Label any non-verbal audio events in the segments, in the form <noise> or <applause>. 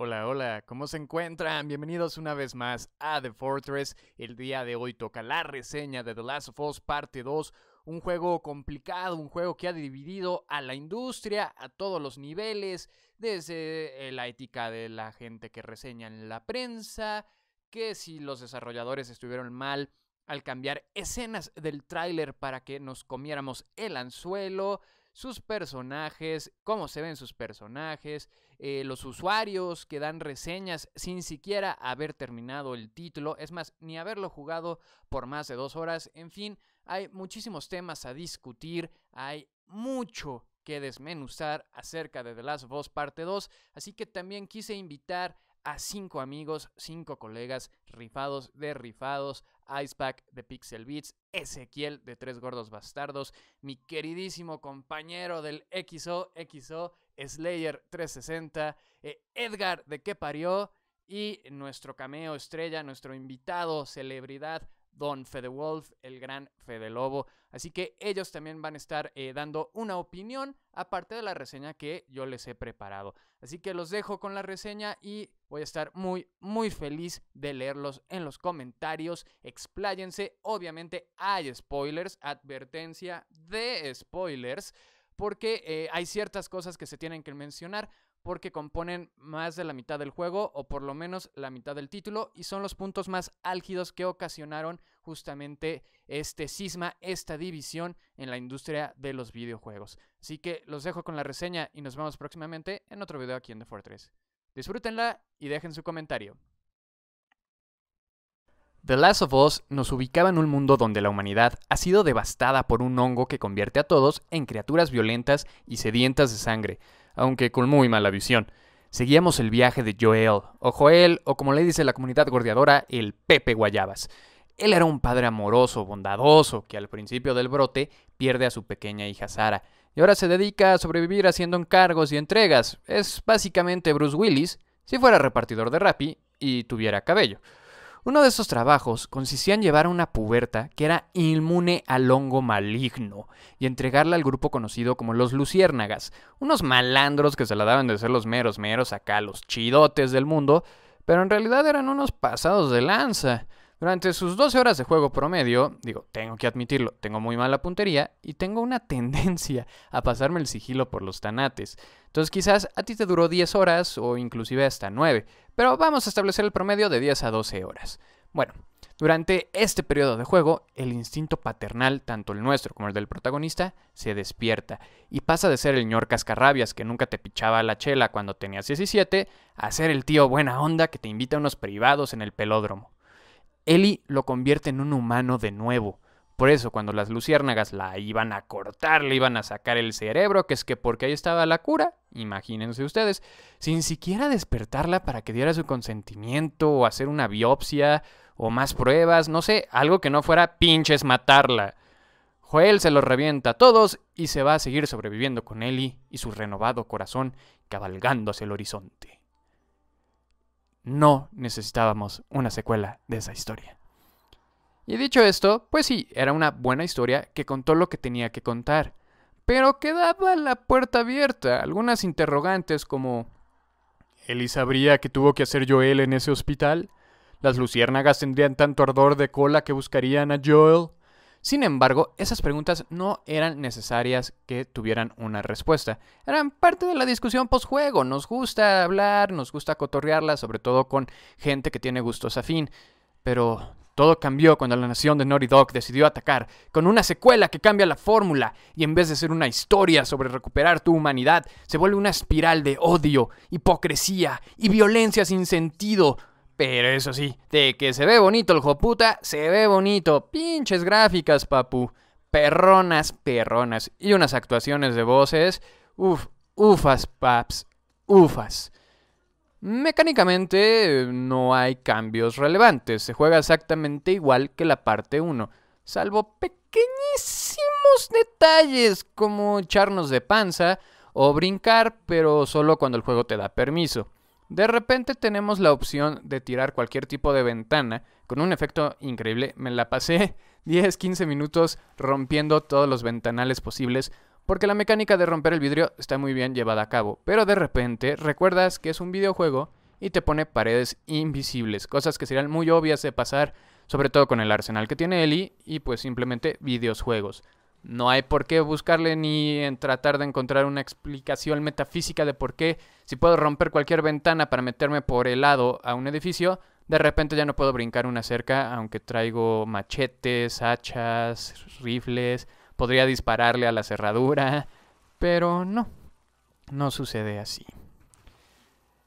Hola, hola, ¿cómo se encuentran? Bienvenidos una vez más a The Fortress. El día de hoy toca la reseña de The Last of Us Parte 2, un juego complicado, un juego que ha dividido a la industria a todos los niveles, desde eh, la ética de la gente que reseña en la prensa, que si los desarrolladores estuvieron mal al cambiar escenas del tráiler para que nos comiéramos el anzuelo, sus personajes, cómo se ven sus personajes, eh, los usuarios que dan reseñas sin siquiera haber terminado el título, es más, ni haberlo jugado por más de dos horas, en fin, hay muchísimos temas a discutir, hay mucho que desmenuzar acerca de The Last of Us Parte 2, así que también quise invitar a cinco amigos, cinco colegas, rifados de rifados, Icepack de Pixel Beats, Ezequiel de Tres Gordos Bastardos, mi queridísimo compañero del XOXO, XO, Slayer 360, eh, Edgar de Que Parió y nuestro cameo estrella, nuestro invitado, celebridad, Don FedeWolf, el gran Fede Lobo. Así que ellos también van a estar eh, dando una opinión, aparte de la reseña que yo les he preparado. Así que los dejo con la reseña y Voy a estar muy, muy feliz de leerlos en los comentarios. Expláyense. Obviamente hay spoilers. Advertencia de spoilers. Porque eh, hay ciertas cosas que se tienen que mencionar. Porque componen más de la mitad del juego. O por lo menos la mitad del título. Y son los puntos más álgidos que ocasionaron justamente este cisma. Esta división en la industria de los videojuegos. Así que los dejo con la reseña. Y nos vemos próximamente en otro video aquí en The Fortress. Disfrútenla y dejen su comentario. The Last of Us nos ubicaba en un mundo donde la humanidad ha sido devastada por un hongo que convierte a todos en criaturas violentas y sedientas de sangre, aunque con muy mala visión. Seguíamos el viaje de Joel, o Joel, o como le dice la comunidad gordiadora, el Pepe Guayabas. Él era un padre amoroso, bondadoso, que al principio del brote pierde a su pequeña hija Sara y ahora se dedica a sobrevivir haciendo encargos y entregas. Es básicamente Bruce Willis si fuera repartidor de Rappi y tuviera cabello. Uno de esos trabajos consistía en llevar a una puberta que era inmune al hongo maligno y entregarla al grupo conocido como los luciérnagas, unos malandros que se la daban de ser los meros meros acá, los chidotes del mundo, pero en realidad eran unos pasados de lanza. Durante sus 12 horas de juego promedio, digo, tengo que admitirlo, tengo muy mala puntería y tengo una <laughs> tendencia a pasarme el sigilo por los tanates. Entonces quizás a ti te duró 10 horas o inclusive hasta 9, pero vamos a establecer el promedio de 10 a 12 horas. Bueno, durante este periodo de juego, el instinto paternal, tanto el nuestro como el del protagonista, se despierta y pasa de ser el ñor cascarrabias que nunca te pichaba la chela cuando tenías 17 a ser el tío buena onda que te invita a unos privados en el pelódromo. Eli lo convierte en un humano de nuevo. Por eso, cuando las luciérnagas la iban a cortar, le iban a sacar el cerebro, que es que porque ahí estaba la cura, imagínense ustedes, sin siquiera despertarla para que diera su consentimiento o hacer una biopsia o más pruebas, no sé, algo que no fuera pinches matarla. Joel se los revienta a todos y se va a seguir sobreviviendo con Ellie y su renovado corazón cabalgando hacia el horizonte. No necesitábamos una secuela de esa historia. Y dicho esto, pues sí, era una buena historia que contó lo que tenía que contar, pero quedaba la puerta abierta, algunas interrogantes como ¿Eli sabría que tuvo que hacer Joel en ese hospital? ¿Las luciérnagas tendrían tanto ardor de cola que buscarían a Joel? Sin embargo, esas preguntas no eran necesarias que tuvieran una respuesta. Eran parte de la discusión postjuego. Nos gusta hablar, nos gusta cotorrearla, sobre todo con gente que tiene gustos afín. Pero todo cambió cuando la nación de Naughty Dog decidió atacar con una secuela que cambia la fórmula y en vez de ser una historia sobre recuperar tu humanidad, se vuelve una espiral de odio, hipocresía y violencia sin sentido pero eso sí, de que se ve bonito el joputa, se ve bonito. Pinches gráficas, papu. Perronas, perronas. Y unas actuaciones de voces. Uf, ufas, paps. Ufas. Mecánicamente no hay cambios relevantes, se juega exactamente igual que la parte 1, salvo pequeñísimos detalles como echarnos de panza o brincar, pero solo cuando el juego te da permiso. De repente tenemos la opción de tirar cualquier tipo de ventana con un efecto increíble. Me la pasé 10-15 <laughs> minutos rompiendo todos los ventanales posibles porque la mecánica de romper el vidrio está muy bien llevada a cabo. Pero de repente recuerdas que es un videojuego y te pone paredes invisibles, cosas que serían muy obvias de pasar, sobre todo con el arsenal que tiene Eli y pues simplemente videojuegos. No hay por qué buscarle ni en tratar de encontrar una explicación metafísica de por qué, si puedo romper cualquier ventana para meterme por el lado a un edificio, de repente ya no puedo brincar una cerca, aunque traigo machetes, hachas, rifles, podría dispararle a la cerradura, pero no, no sucede así.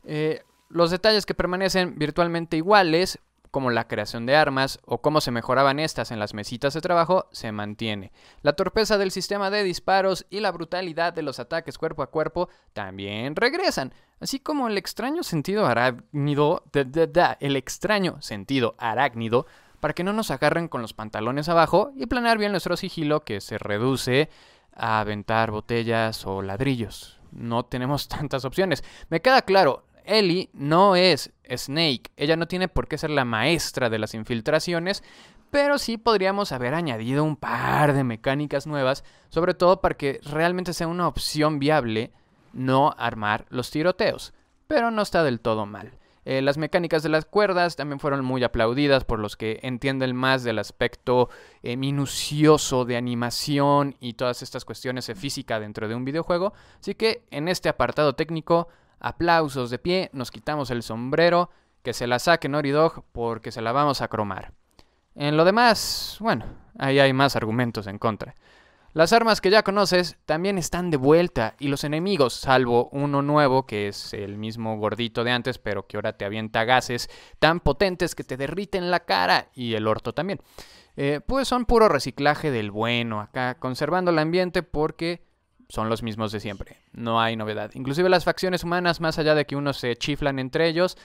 Eh, los detalles que permanecen virtualmente iguales como la creación de armas o cómo se mejoraban estas en las mesitas de trabajo, se mantiene. La torpeza del sistema de disparos y la brutalidad de los ataques cuerpo a cuerpo también regresan, así como el extraño sentido arácnido, el extraño sentido arácnido, para que no nos agarren con los pantalones abajo y planear bien nuestro sigilo que se reduce a aventar botellas o ladrillos. No tenemos <laughs> tantas opciones. Me queda claro, Ellie no es Snake. Ella no tiene por qué ser la maestra de las infiltraciones, pero sí podríamos haber añadido un par de mecánicas nuevas, sobre todo para que realmente sea una opción viable no armar los tiroteos. Pero no está del todo mal. Eh, las mecánicas de las cuerdas también fueron muy aplaudidas por los que entienden más del aspecto eh, minucioso de animación y todas estas cuestiones de eh, física dentro de un videojuego. Así que en este apartado técnico aplausos de pie, nos quitamos el sombrero, que se la saque Noridog porque se la vamos a cromar. En lo demás, bueno, ahí hay más argumentos en contra. Las armas que ya conoces también están de vuelta y los enemigos, salvo uno nuevo que es el mismo gordito de antes, pero que ahora te avienta gases tan potentes que te derriten la cara y el orto también. Eh, pues son puro reciclaje del bueno acá, conservando el ambiente porque son los mismos de siempre. No hay novedad. Inclusive las facciones humanas, más allá de que unos se chiflan entre ellos,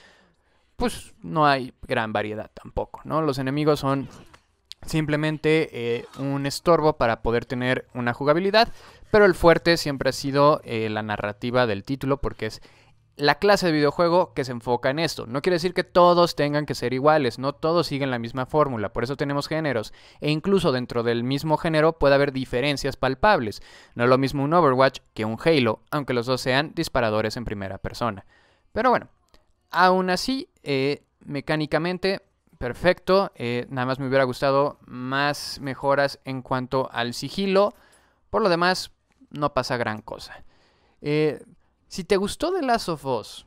pues no hay gran variedad tampoco, ¿no? Los enemigos son simplemente eh, un estorbo para poder tener una jugabilidad, pero el fuerte siempre ha sido eh, la narrativa del título porque es la clase de videojuego que se enfoca en esto. No quiere decir que todos tengan que ser iguales, no todos siguen la misma fórmula, por eso tenemos géneros. E incluso dentro del mismo género puede haber diferencias palpables. No es lo mismo un Overwatch que un Halo, aunque los dos sean disparadores en primera persona. Pero bueno, aún así, eh, mecánicamente, perfecto. Eh, nada más me hubiera gustado más mejoras en cuanto al sigilo. Por lo demás, no pasa gran cosa. Eh, si te gustó The Last of Us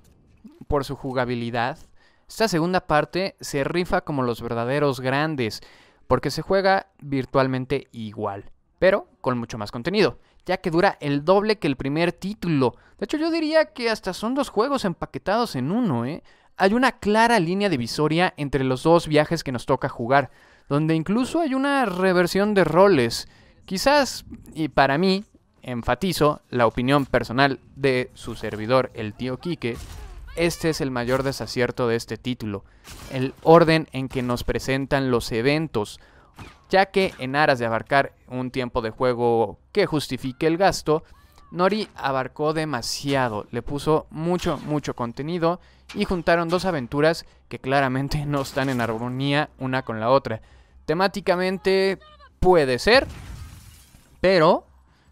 por su jugabilidad, esta segunda parte se rifa como los verdaderos grandes, porque se juega virtualmente igual, pero con mucho más contenido, ya que dura el doble que el primer título. De hecho, yo diría que hasta son dos juegos empaquetados en uno, ¿eh? Hay una clara línea divisoria entre los dos viajes que nos toca jugar, donde incluso hay una reversión de roles. Quizás, y para mí, Enfatizo la opinión personal de su servidor, el tío Kike, Este es el mayor desacierto de este título, el orden en que nos presentan los eventos, ya que en aras de abarcar un tiempo de juego que justifique el gasto, Nori abarcó demasiado, le puso mucho, mucho contenido y juntaron dos aventuras que claramente <laughs> no están en armonía una con la otra. Temáticamente puede ser, pero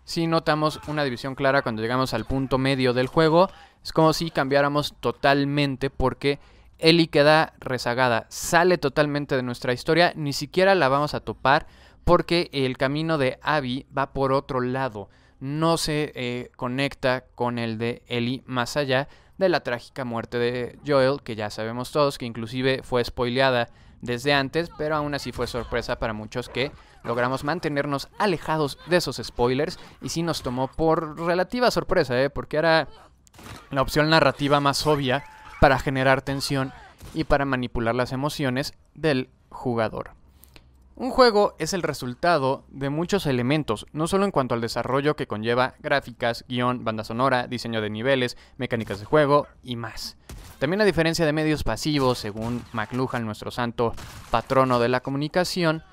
si notamos una división clara cuando llegamos al punto medio del juego. Es como si cambiáramos totalmente porque Ellie queda rezagada, sale totalmente de nuestra historia, ni siquiera la vamos a topar porque el camino de Abby va por otro lado, no se eh, conecta con el de Ellie más allá de la trágica muerte de Joel, que ya sabemos todos que inclusive fue spoileada desde antes, pero aún así fue sorpresa para muchos que logramos mantenernos alejados de esos spoilers y sí nos tomó por relativa sorpresa, ¿eh? porque era la opción narrativa más obvia para generar tensión y para manipular las emociones del jugador. Un juego es el resultado de muchos elementos, no solo en cuanto al desarrollo que conlleva gráficas, guión, banda sonora, diseño de niveles, mecánicas de juego y más. También a diferencia de medios pasivos, según McLuhan, nuestro santo patrono de la comunicación,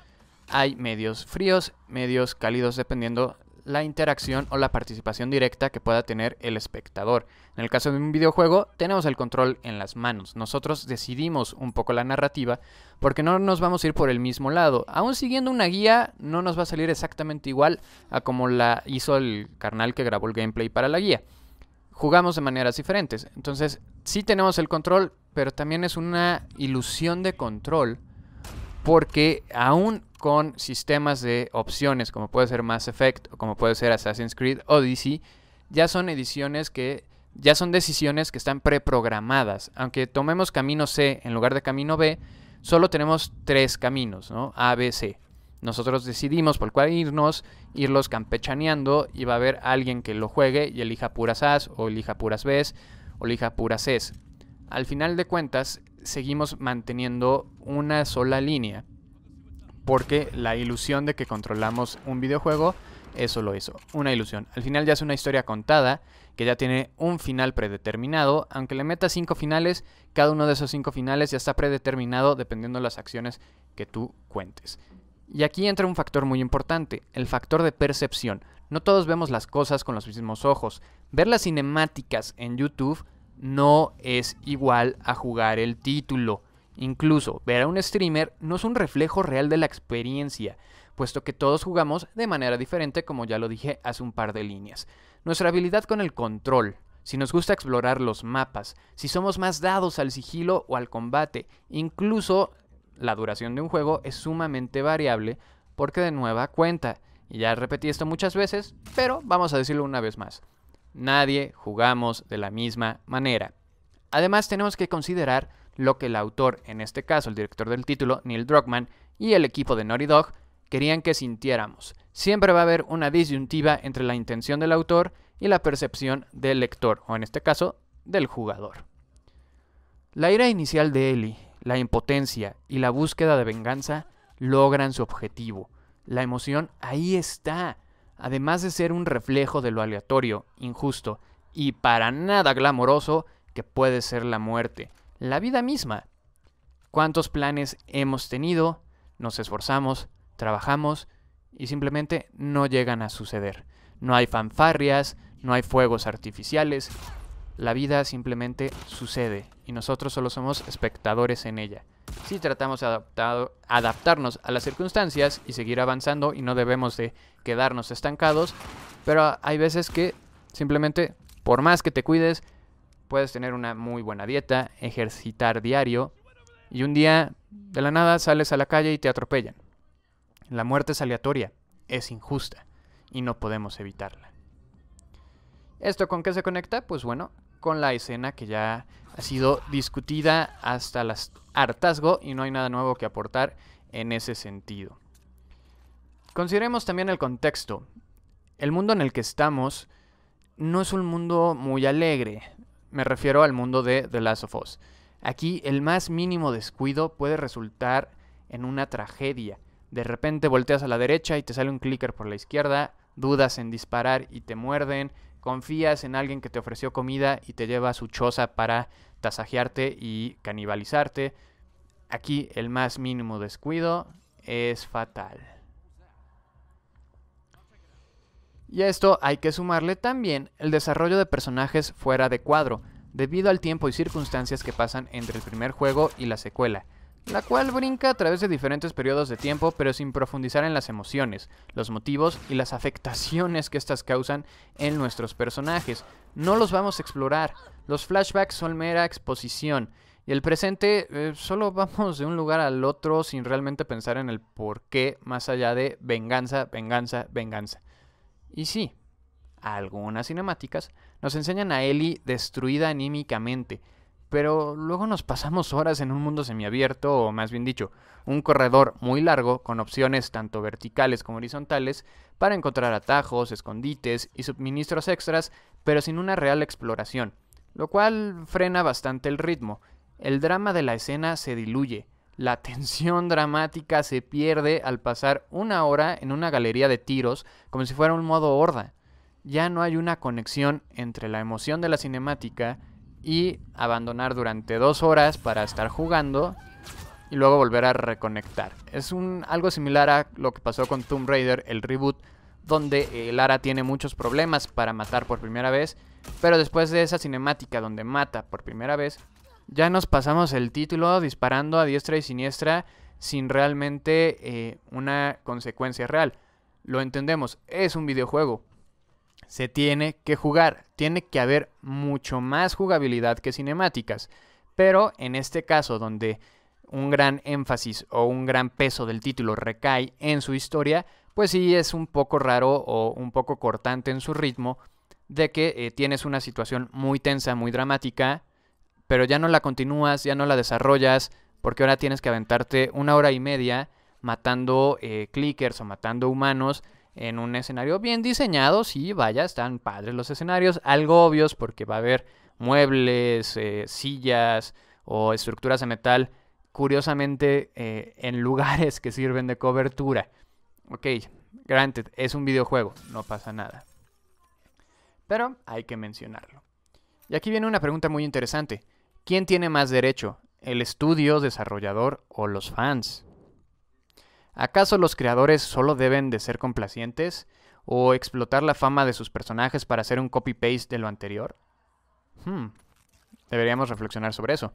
hay medios fríos, medios cálidos, dependiendo la interacción o la participación directa que pueda tener el espectador. En el caso de un videojuego, tenemos el control en las manos. Nosotros decidimos un poco la narrativa porque no nos vamos a ir por el mismo lado. Aún siguiendo una guía, no nos va a salir exactamente igual a como la hizo el carnal que grabó el gameplay para la guía. Jugamos de maneras diferentes. Entonces, sí tenemos el control, pero también es una ilusión de control porque aún con sistemas de opciones como puede ser Mass Effect o como puede ser Assassin's Creed Odyssey, ya son ediciones que ya son decisiones que están preprogramadas. Aunque tomemos camino C en lugar de camino B, solo tenemos tres caminos, ¿no? A, B, C. Nosotros decidimos por cuál irnos, irlos campechaneando y va a haber alguien que lo juegue y elija puras A's o elija puras B's o elija puras C's. Al final de cuentas, seguimos manteniendo una sola línea. Porque la ilusión de que controlamos un videojuego, Es solo eso, una ilusión. Al final ya es una historia contada, que ya tiene un final predeterminado. Aunque le metas cinco finales, cada uno de esos cinco finales ya está predeterminado dependiendo de las acciones que tú cuentes. Y aquí entra un factor muy importante, el factor de percepción. No todos vemos las cosas con los mismos ojos. Ver las cinemáticas en YouTube no es igual a jugar el título. Incluso ver a un streamer no es un reflejo real de la experiencia, puesto que todos jugamos de manera diferente como ya lo dije hace un par de líneas. Nuestra habilidad con el control, si nos gusta explorar los mapas, si somos más dados al sigilo o al combate, incluso la duración de un juego es sumamente variable porque de nueva cuenta, y ya repetí esto muchas veces, pero vamos a decirlo una vez más nadie jugamos de la misma manera. Además tenemos que considerar lo que el autor, en este caso el director del título, Neil Druckmann, y el equipo de Naughty Dog querían que sintiéramos. Siempre va a haber una disyuntiva entre la intención del autor y la percepción del lector, o en este caso, del jugador. La ira inicial de Ellie, la impotencia y la búsqueda de venganza logran su objetivo. La emoción ahí está, además de ser un reflejo de lo aleatorio, injusto y para nada glamoroso que puede ser la muerte, la vida misma. ¿Cuántos planes hemos tenido? Nos esforzamos, trabajamos y simplemente no llegan a suceder. No hay fanfarrias, no hay fuegos artificiales, la vida simplemente sucede y nosotros solo somos espectadores en ella. Si sí tratamos de adaptarnos a las circunstancias y seguir avanzando y no debemos de quedarnos estancados, pero hay veces que simplemente, por más que te cuides, puedes tener una muy buena dieta, ejercitar diario y un día de la nada sales a la calle y te atropellan. La muerte es aleatoria, es injusta y no podemos evitarla. ¿Esto con qué se conecta? Pues bueno, con la escena que ya ha sido discutida hasta el hartazgo y no hay nada nuevo que aportar en ese sentido. Consideremos también el contexto. El mundo en el que estamos no es un mundo muy alegre. Me refiero al mundo de The Last of Us. Aquí el más mínimo descuido puede resultar en una tragedia. De repente volteas a la derecha y te sale un clicker por la izquierda, dudas en disparar y te muerden, confías en alguien que te ofreció comida y te lleva a su choza para tasajearte y canibalizarte. Aquí el más mínimo descuido es fatal. Y a esto hay que sumarle también el desarrollo de personajes fuera de cuadro, debido al tiempo y circunstancias que pasan entre el primer juego y la secuela la cual brinca a través de diferentes periodos de tiempo pero sin profundizar en las emociones, los motivos y las afectaciones que estas causan en nuestros personajes. No los vamos a explorar, los flashbacks son mera exposición y el presente eh, solo vamos de un lugar al otro sin realmente pensar en el por qué más allá de venganza, venganza, venganza. Y sí, algunas cinemáticas nos enseñan a Ellie destruida anímicamente, pero luego nos pasamos horas en un mundo semiabierto, o más bien dicho, un corredor muy largo con opciones tanto verticales como horizontales para encontrar atajos, escondites y suministros extras, pero sin una real exploración, lo cual frena bastante el ritmo. El drama de la escena se diluye, la <laughs> tensión dramática se pierde al pasar una hora en una galería de tiros como si fuera un modo horda. Ya no hay una conexión entre la emoción de la cinemática y abandonar durante dos horas para estar jugando y luego volver a reconectar. Es un, algo similar a lo que pasó con Tomb Raider, el reboot, donde eh, Lara tiene muchos problemas para matar por primera vez, pero después de esa cinemática donde mata por primera vez, ya nos pasamos el título disparando a diestra y siniestra sin realmente eh, una consecuencia real. Lo entendemos, es un videojuego, se tiene que jugar. Tiene que haber mucho más jugabilidad que cinemáticas. Pero en este caso, donde un gran énfasis o un gran peso del título recae en su historia, pues sí es un poco raro o un poco cortante en su ritmo de que eh, tienes una situación muy tensa, muy dramática, pero ya no la continúas, ya no la desarrollas, porque ahora tienes que aventarte una hora y media matando eh, clickers o matando humanos en un escenario bien diseñado. Sí, vaya, están padres los escenarios, algo obvios porque va a haber muebles, eh, sillas o estructuras de metal, curiosamente eh, en <laughs> lugares que sirven de cobertura. Ok, granted, es un videojuego, no pasa nada. Pero hay que mencionarlo. Y aquí viene una pregunta muy interesante. ¿Quién tiene más derecho? ¿El estudio, desarrollador o los fans? ¿Acaso los creadores solo deben de ser complacientes o explotar la fama de sus personajes para hacer un copy-paste de lo anterior? Hmm. Deberíamos reflexionar sobre eso.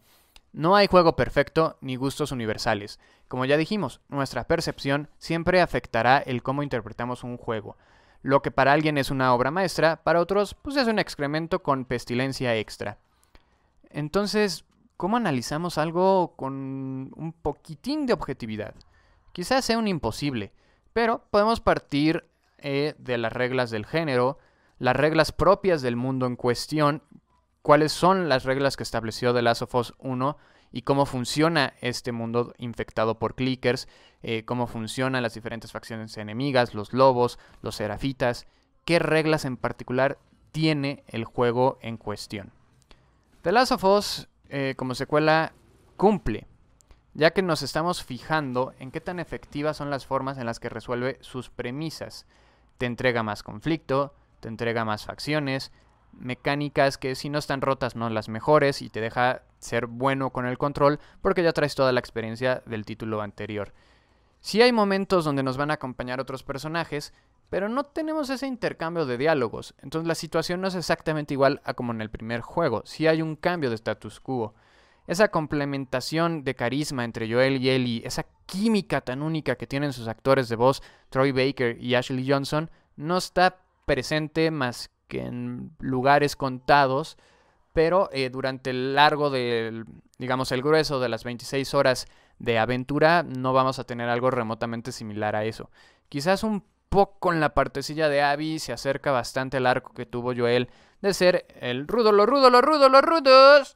No hay juego perfecto ni gustos universales. Como ya dijimos, nuestra percepción siempre afectará el cómo interpretamos un juego. Lo que para alguien es una obra maestra, para otros pues es un excremento con pestilencia extra. Entonces, ¿cómo analizamos algo con un poquitín de objetividad? Quizás sea un imposible, pero podemos partir eh, de las reglas del género, las reglas propias del mundo en cuestión, cuáles son las reglas que estableció The Last of Us 1 y cómo funciona este mundo infectado por clickers, eh, cómo funcionan las diferentes facciones enemigas, los lobos, los serafitas, qué reglas en particular tiene el juego en cuestión. The Last of Us, eh, como secuela, cumple ya que nos estamos fijando en qué tan efectivas son las formas en las que resuelve sus premisas. Te entrega más conflicto, te entrega más facciones, mecánicas que si no están rotas no las mejores y te deja ser bueno con el control porque ya traes toda la experiencia del título anterior. Sí hay momentos donde nos van a acompañar otros personajes, pero no tenemos ese intercambio de diálogos, entonces la situación no es exactamente igual a como en el primer juego, si hay un cambio de status quo. Esa complementación de carisma entre Joel y Ellie, esa química tan única que tienen sus actores de voz, Troy Baker y Ashley Johnson, no está presente más que en lugares contados, pero eh, durante el largo del, digamos, el grueso de las 26 horas de aventura, no vamos a tener algo remotamente similar a eso. Quizás un poco en la partecilla de Abby se acerca bastante el arco que tuvo Joel de ser el rudo, lo rudo, lo rudo, lo rudos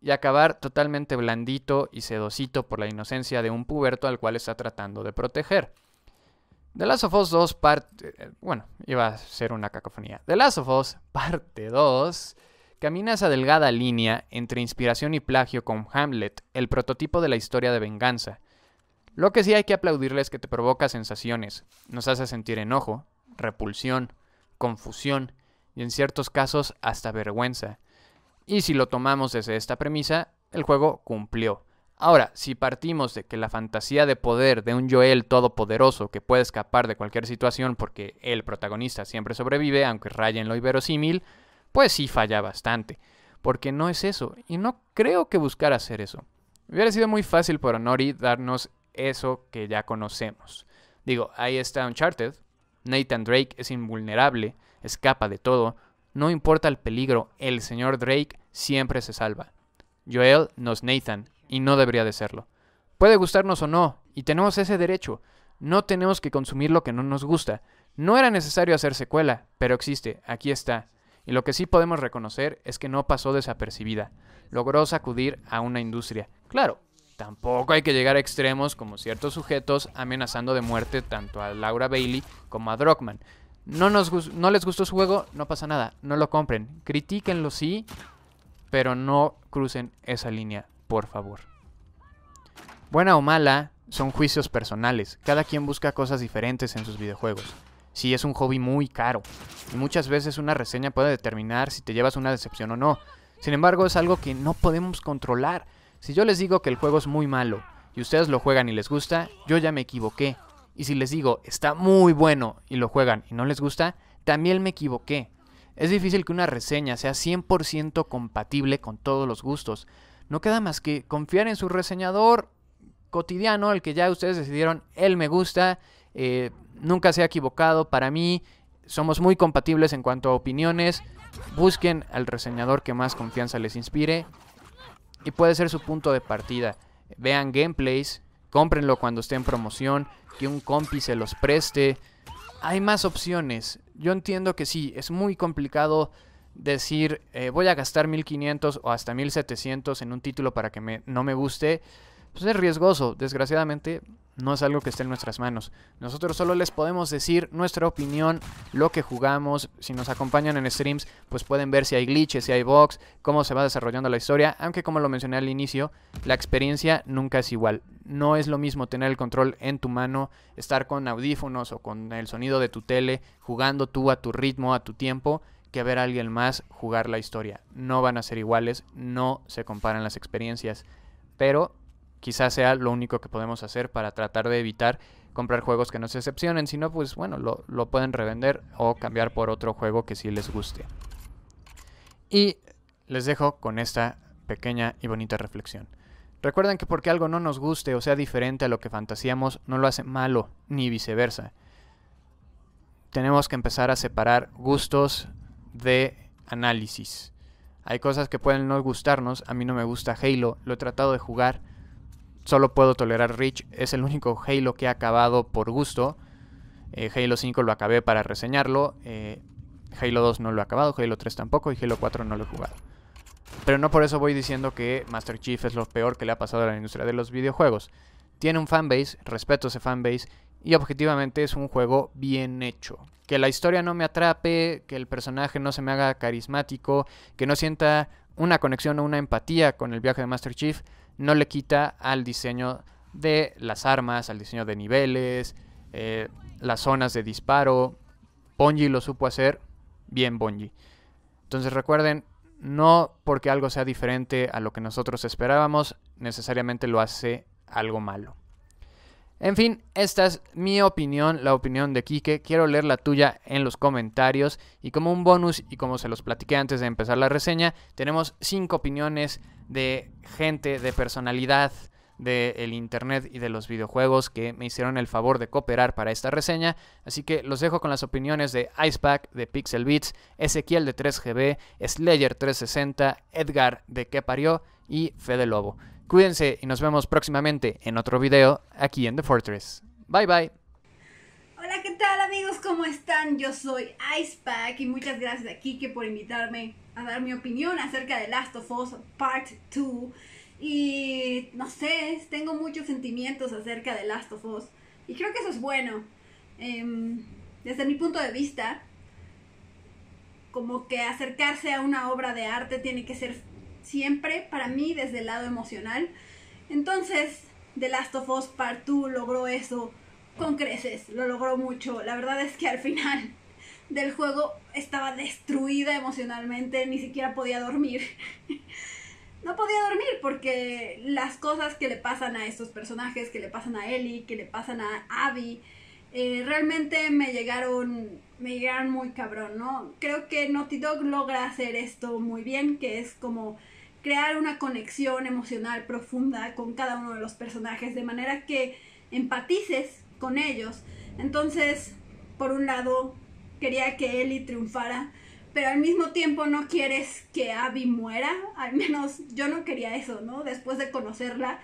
y acabar totalmente blandito y sedosito por la inocencia de un puberto al cual está tratando de proteger. The Last of Us 2 parte... Bueno, iba a ser una cacofonía. The Last of Us parte 2 camina esa delgada línea entre inspiración y plagio con Hamlet, el prototipo de la historia de venganza. Lo que sí hay que aplaudirle es que te provoca sensaciones, nos hace sentir enojo, repulsión, confusión y en ciertos casos hasta vergüenza. Y si lo tomamos desde esta premisa, el juego cumplió. Ahora, si partimos de que la fantasía de poder de un Joel todopoderoso que puede escapar de cualquier situación porque el protagonista siempre sobrevive, aunque raya en lo iberosímil, pues sí falla bastante. Porque no es eso, y no creo que buscara hacer eso. Hubiera sido muy fácil para Nori darnos eso que ya conocemos. Digo, ahí está Uncharted, Nathan Drake es invulnerable, escapa de todo, no importa el peligro, el señor Drake siempre se salva. Joel no es Nathan, y no debería de serlo. Puede gustarnos o no, y tenemos ese derecho. No tenemos que consumir lo que no nos gusta. No era necesario hacer secuela, pero existe, aquí está. Y lo que sí podemos reconocer es que no pasó desapercibida. Logró sacudir a una industria. Claro, tampoco hay que llegar a extremos como ciertos sujetos amenazando de muerte tanto a Laura Bailey como a Drockman. No, nos, no les gustó su juego, no pasa nada, no lo compren. Critíquenlo sí, pero no crucen esa línea, por favor. Buena o mala, son juicios personales. Cada quien busca cosas diferentes en sus videojuegos. Sí, es un hobby muy caro. Y muchas veces una reseña puede determinar si te llevas una decepción o no. Sin embargo, es algo que no podemos controlar. Si yo les digo que el juego es muy malo y ustedes lo juegan y les gusta, yo ya me equivoqué. Y si les digo, está muy bueno y lo juegan y no les gusta, también me equivoqué. Es difícil que una reseña sea 100% compatible con todos los gustos. No queda más que confiar en su reseñador cotidiano, el que ya ustedes decidieron, él me gusta, eh, nunca se ha equivocado para mí, somos muy compatibles en cuanto a opiniones, busquen al reseñador que más confianza les inspire y puede ser su punto de partida. Vean gameplays, Cómprenlo cuando esté en promoción, que un compi se los preste. Hay más opciones. Yo entiendo que sí, es muy complicado decir eh, voy a gastar 1500 o hasta 1700 en un título para que me, no me guste pues es riesgoso. Desgraciadamente no es algo que esté en nuestras manos. Nosotros solo les podemos decir nuestra opinión, lo que jugamos. Si nos acompañan en streams, pues pueden ver si hay glitches, si hay bugs, cómo se va desarrollando la historia. Aunque como lo mencioné al inicio, la experiencia nunca es igual. No es lo mismo tener el control en tu mano, estar con audífonos o con el sonido de tu tele, jugando tú a tu ritmo, a tu tiempo, que ver a alguien más jugar la historia. No van a ser iguales, no se comparan las experiencias. Pero quizás sea lo único que podemos hacer para tratar de evitar comprar juegos que no se excepcionen. Si no, pues bueno, lo, lo pueden revender o cambiar por otro juego que sí les guste. Y les dejo con esta pequeña y bonita reflexión. Recuerden que porque algo no nos guste o sea diferente a lo que fantaseamos, no lo hace malo, ni viceversa. Tenemos que empezar a separar gustos de análisis. Hay cosas que pueden no gustarnos, a mí no me gusta Halo, lo he tratado de jugar, solo puedo tolerar Reach, es el único Halo que he acabado por gusto. Eh, Halo 5 lo acabé para reseñarlo, eh, Halo 2 no lo he acabado, Halo 3 tampoco y Halo 4 no lo he jugado. Pero no por eso voy diciendo que Master Chief es lo peor que le ha pasado a la industria de los videojuegos. Tiene un fanbase, respeto ese fanbase y objetivamente es un juego bien hecho. Que la historia no me atrape, que el personaje no se me haga carismático, que no sienta una conexión o una empatía con el viaje de Master Chief, no le quita al diseño de las armas, al diseño de niveles, eh, las zonas de disparo. Bonji lo supo hacer bien Bonji. Entonces recuerden, no porque algo sea diferente a lo que nosotros esperábamos, necesariamente lo hace algo malo. En fin, esta es mi opinión, la opinión de Kike, Quiero leer la tuya en los comentarios. Y como un bonus, y como se los platiqué antes de empezar la reseña, tenemos cinco opiniones de gente, de personalidad del internet y de los videojuegos que me hicieron el favor de cooperar para esta reseña. Así que los dejo con las opiniones de Icepack, de Pixel Beats, Ezequiel de 3GB, Slayer360, Edgar de Que Parió y Fede Lobo. Cuídense y nos vemos próximamente en otro video aquí en The Fortress. Bye bye. Hola, ¿qué tal amigos? ¿Cómo están? Yo soy Icepack y muchas gracias a Kike por invitarme a dar mi opinión acerca de Last of Us Part 2. Y no sé, tengo muchos sentimientos acerca de Last of Us. Y creo que eso es bueno. Em, desde mi punto de vista, como que acercarse a una obra de arte tiene que ser siempre para mí desde el lado emocional. Entonces, The Last of Us Part 2 logró eso con creces, lo logró mucho. La verdad es que al final del juego estaba destruida emocionalmente, ni siquiera podía dormir. <laughs> no podía dormir porque las cosas que le pasan a estos personajes, que le pasan a Ellie, que le pasan a Abby, eh, realmente me llegaron, me llegaron muy cabrón, ¿no? Creo que Naughty Dog logra hacer esto muy bien, que es como crear una conexión emocional profunda con cada uno de los personajes, de manera que empatices con ellos. Entonces, por un lado, quería que Ellie triunfara, pero al mismo tiempo no quieres que Abby muera, al menos yo no quería eso, ¿no? Después de conocerla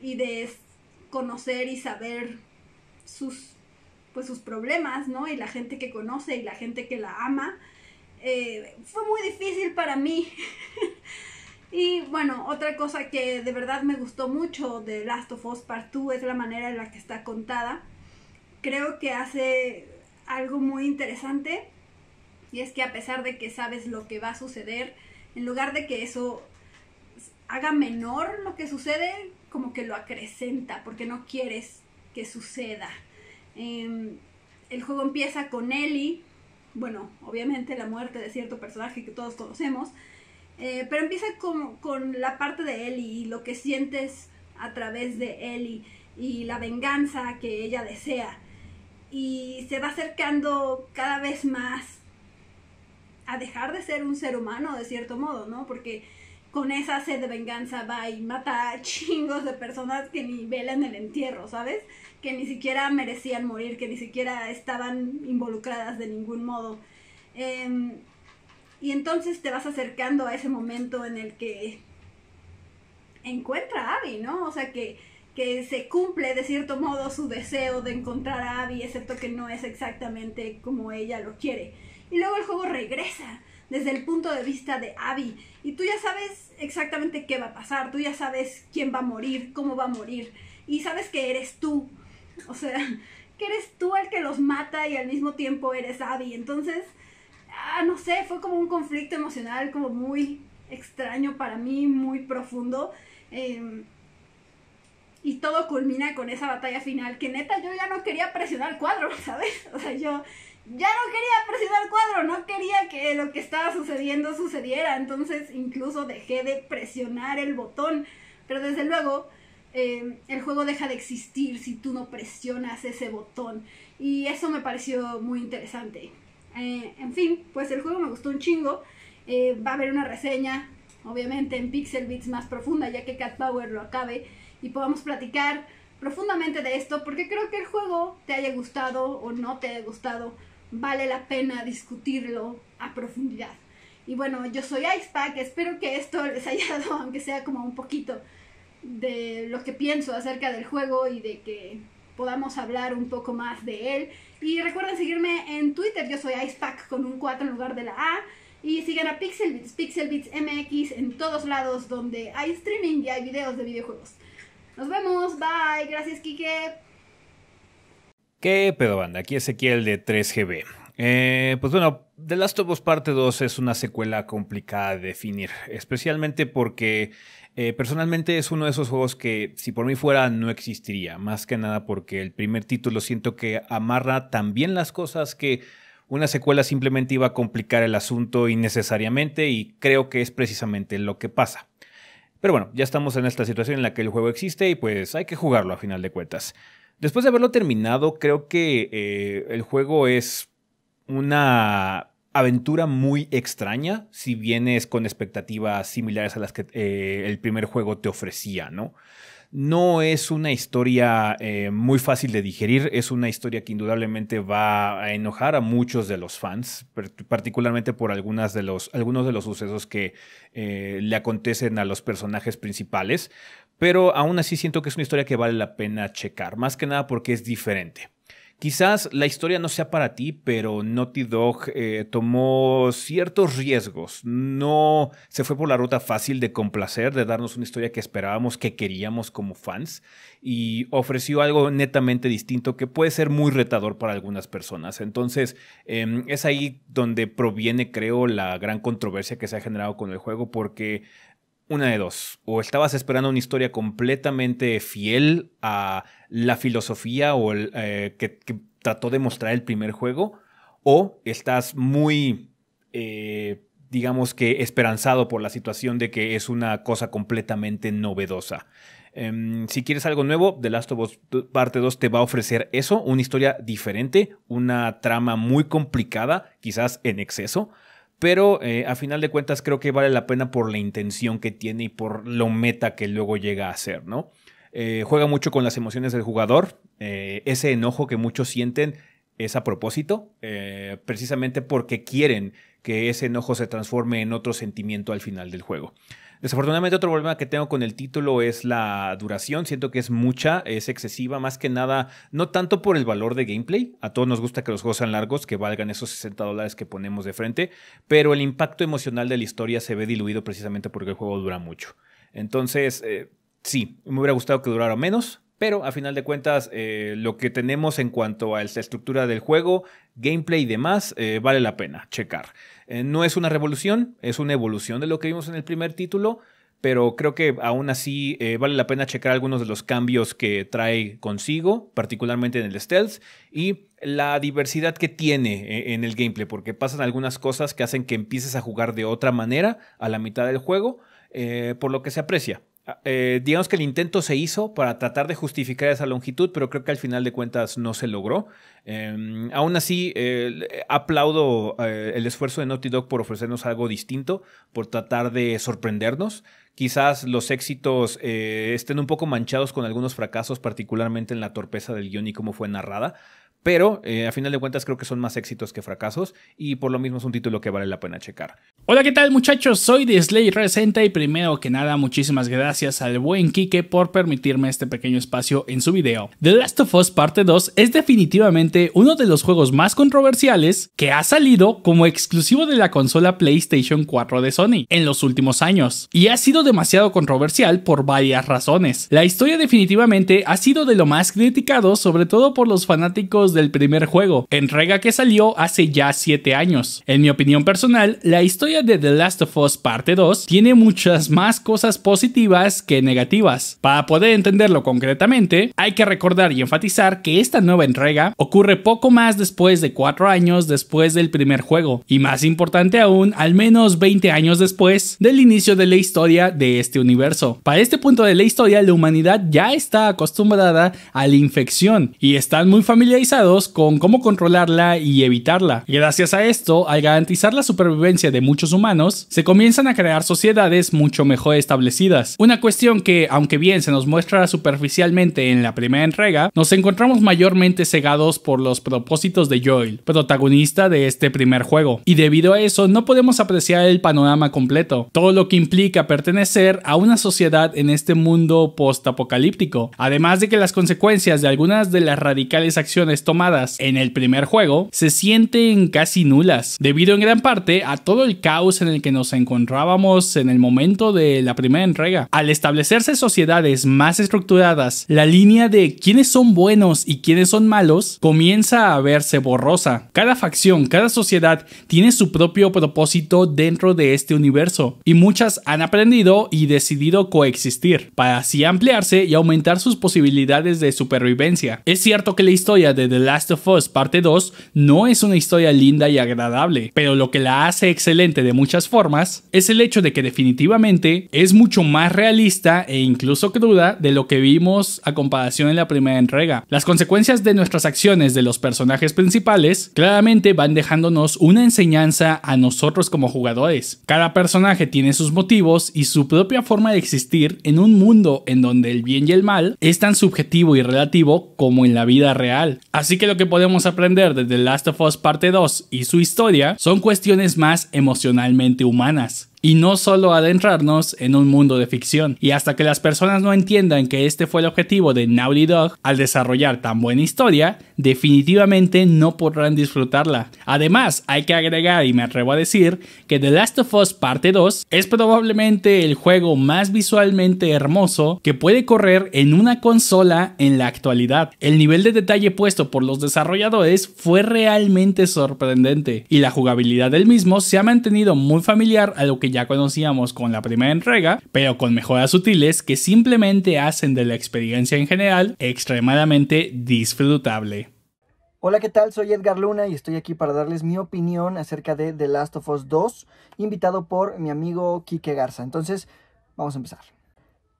y de conocer y saber sus pues sus problemas, ¿no? Y la gente que conoce y la gente que la ama. Eh, fue muy difícil para mí <laughs> Y bueno, otra cosa que de verdad me gustó mucho de Last of Us Part 2 es la manera en la que está contada. Creo que hace algo muy interesante y es que a pesar de que sabes lo que va a suceder, en lugar de que eso haga menor lo que sucede, como que lo acrecenta porque no quieres que suceda. Em, el juego empieza con Ellie, bueno, obviamente la muerte de cierto personaje que todos conocemos, eh, pero empieza con, con, la parte de Ellie y lo que sientes a través de Ellie y la venganza que ella desea. Y se va acercando cada vez más a dejar de ser un ser humano de cierto modo, ¿no? Porque con esa sed de venganza va y mata <laughs> chingos de personas que ni velan el entierro, ¿sabes? Que ni siquiera merecían morir, que ni siquiera estaban involucradas de ningún modo. Eh, y entonces te vas acercando a ese momento en el que encuentra a Abby, ¿no? O sea, que, se cumple de cierto modo su deseo de encontrar a Abby, excepto que no es exactamente como ella lo quiere. Y luego el juego regresa desde el punto de vista de Abby. Y tú ya sabes exactamente qué va a pasar, tú ya sabes quién va a morir, cómo va a morir. Y sabes que eres tú. O sea, <laughs> que eres tú el que los mata y al mismo tiempo eres Abby. Entonces, ah, no sé, fue como un conflicto emocional como muy extraño para mí, muy profundo. Em, y todo culmina con esa batalla final que neta yo ya no quería presionar el cuadro, <laughs> ¿sabes? O sea, yo ya no quería presionar el cuadro, no quería que lo que estaba sucediendo sucediera, entonces incluso dejé de presionar el botón, pero desde luego em, el juego deja de existir si tú no presionas ese botón y eso me pareció muy interesante. Eh, en fin, pues el juego me gustó un chingo. Eh, va a haber una reseña, obviamente, en Pixel Beats más profunda, ya que Cat Power lo acabe y podamos platicar profundamente de esto, porque creo que el juego te haya gustado o no te haya gustado, vale la pena discutirlo a profundidad. Y bueno, yo soy Icepack, espero que esto les haya <laughs> dado, aunque sea como un poquito, de lo que pienso acerca del juego y de que podamos hablar un poco más de él. Y recuerden seguirme en Twitter, yo soy IcePack con un 4 en lugar de la A. Y sigan a Pixelbits, Pixelbits MX en todos lados donde hay streaming y hay videos de videojuegos. Nos vemos, bye, gracias Kike. ¿Qué pedo banda? Aquí Ezequiel de 3GB. Eh, pues bueno, The Last of Us Parte 2 es una secuela complicada de definir, especialmente porque eh, personalmente es uno de esos juegos que si por mí fuera no existiría, más que nada porque el primer título siento que amarra tan bien las cosas que una secuela simplemente iba a complicar el asunto innecesariamente y creo que es precisamente lo que pasa. Pero bueno, ya estamos en esta situación en la que el juego existe y pues hay que jugarlo a final de cuentas. Después de haberlo terminado, creo que eh, el juego es una aventura muy extraña si vienes con expectativas similares a las que eh, el primer juego te ofrecía, ¿no? No es una historia eh, muy fácil de digerir, es una historia que indudablemente va a enojar a muchos de los fans, particularmente por algunas de los, algunos de los sucesos que eh, le acontecen a los personajes principales, pero aún así siento que es una historia que vale la pena checar, más que nada porque es diferente. Quizás la historia no sea para ti, pero Naughty Dog eh, tomó ciertos riesgos. No se fue por la ruta fácil de complacer, de darnos una historia que esperábamos, que queríamos como fans, y ofreció algo netamente distinto que puede ser muy retador para algunas personas. Entonces, em, es ahí donde proviene, creo, la gran controversia que se ha generado con el juego, porque una de dos. O estabas esperando una historia completamente fiel a la filosofía o eh, que, trató de mostrar el primer juego, o estás muy, eh, digamos que, esperanzado por la situación de que es una cosa completamente novedosa. Em, si quieres algo nuevo, The Last of Us Parte 2 te va a ofrecer eso, una historia diferente, una trama muy complicada, quizás en exceso, pero eh, a final de cuentas creo que vale la pena por la intención que tiene y por lo meta que luego llega a ser, ¿no? Eh, juega mucho con las emociones del jugador. Eh, ese enojo que muchos sienten es a propósito, precisamente porque quieren que ese enojo se transforme en otro sentimiento al final del juego. Desafortunadamente otro problema que tengo con el título es la duración. Siento que es mucha, es excesiva, más que nada, no tanto por el valor de gameplay. A todos nos gusta que los juegos sean largos, que valgan esos 60 dólares que ponemos de frente, pero el impacto emocional de la historia se ve diluido precisamente porque el juego dura mucho. Entonces, eh, sí, me hubiera gustado que durara menos, pero a final de cuentas, eh, lo que tenemos en cuanto a la estructura del juego, gameplay y demás, eh, vale la pena checar. Eh, no es una revolución, es una evolución de lo que vimos en el primer título, pero creo que aún así eh, vale la pena checar algunos de los cambios que trae consigo, particularmente en el stealth, y la diversidad que tiene eh, en el gameplay, porque pasan algunas cosas que hacen que empieces a jugar de otra manera a la mitad del juego, por lo que se aprecia. Eh, digamos que el intento se hizo para tratar de justificar esa longitud, pero creo que al final de cuentas no se logró. Em, aún así, aplaudo eh, el esfuerzo de Naughty Dog por ofrecernos algo distinto, por tratar de sorprendernos. Quizás los éxitos eh, estén un poco manchados con algunos fracasos, particularmente en la torpeza del guión y cómo fue narrada, pero eh, a final de cuentas creo que son más éxitos que fracasos y por lo mismo es un título que vale la pena checar. Hola, ¿qué tal muchachos? Soy de Slay y primero que nada muchísimas gracias al buen Kike por permitirme este pequeño espacio en su video. The Last of Us Parte 2 es definitivamente uno de los juegos más controversiales que ha salido como exclusivo de la consola PlayStation 4 de Sony en los últimos años y ha sido demasiado controversial por varias razones. La historia definitivamente ha sido de lo más criticado sobre todo por los fanáticos del primer juego, entrega que salió hace ya 7 años. En mi opinión personal, la historia de The Last of Us Parte 2 tiene muchas más cosas positivas que negativas. Para poder entenderlo concretamente, hay que recordar y enfatizar que esta nueva entrega ocurre poco más después de 4 años después del primer juego, y más importante aún, al menos 20 años después del inicio de la historia de este universo. Para este punto de la historia, la humanidad ya está acostumbrada a la infección y están muy familiarizados con cómo controlarla y evitarla. gracias a esto, al garantizar la supervivencia de muchos humanos, se comienzan a crear sociedades mucho mejor establecidas. Una cuestión que, aunque bien se nos muestra superficialmente en la primera entrega, nos encontramos mayormente cegados por los propósitos de Joel, protagonista de este primer juego. Y debido a eso, no podemos apreciar el panorama completo, todo lo que implica pertenecer a una sociedad en este mundo post-apocalíptico. Además de que las consecuencias de algunas de las radicales acciones tomadas en el primer juego se sienten casi nulas, debido en gran parte a todo el caos en el que nos encontrábamos en el momento de la primera entrega. Al establecerse sociedades más estructuradas, la línea de quiénes son buenos y quiénes son malos comienza a verse borrosa. Cada facción, cada sociedad tiene su propio propósito dentro de este universo y muchas han aprendido y decidido coexistir para así ampliarse y aumentar sus posibilidades de supervivencia. Es cierto que la historia de The Last of Us Parte 2 no es una historia linda y agradable, pero lo que la hace excelente de muchas formas es el hecho de que definitivamente es mucho más realista e incluso cruda de lo que vimos a comparación en la primera entrega. Las consecuencias de nuestras acciones de los personajes principales claramente van dejándonos una enseñanza a nosotros como jugadores. Cada personaje tiene sus motivos y su propia forma de existir en un mundo en donde el bien y el mal es tan subjetivo y relativo como en la vida real. Así que lo que podemos aprender de The Last of Us Parte 2 y su historia son cuestiones más emocionalmente humanas y no solo adentrarnos en un mundo de ficción. Y hasta que las personas no entiendan que este fue el objetivo de Naughty Dog al desarrollar tan buena historia, definitivamente no podrán disfrutarla. Además, hay que agregar y me atrevo a decir que The Last of Us Parte 2 es probablemente el juego más visualmente hermoso que puede correr en una consola en la actualidad. El nivel de detalle puesto por los desarrolladores fue realmente sorprendente y la jugabilidad del mismo se ha mantenido muy familiar a lo que ya conocíamos con la primera entrega, pero con mejoras sutiles que simplemente hacen de la experiencia en general extremadamente disfrutable. Hola, ¿qué tal? Soy Edgar Luna y estoy aquí para darles mi opinión acerca de The Last of Us 2, invitado por mi amigo Quique Garza. Entonces, vamos a empezar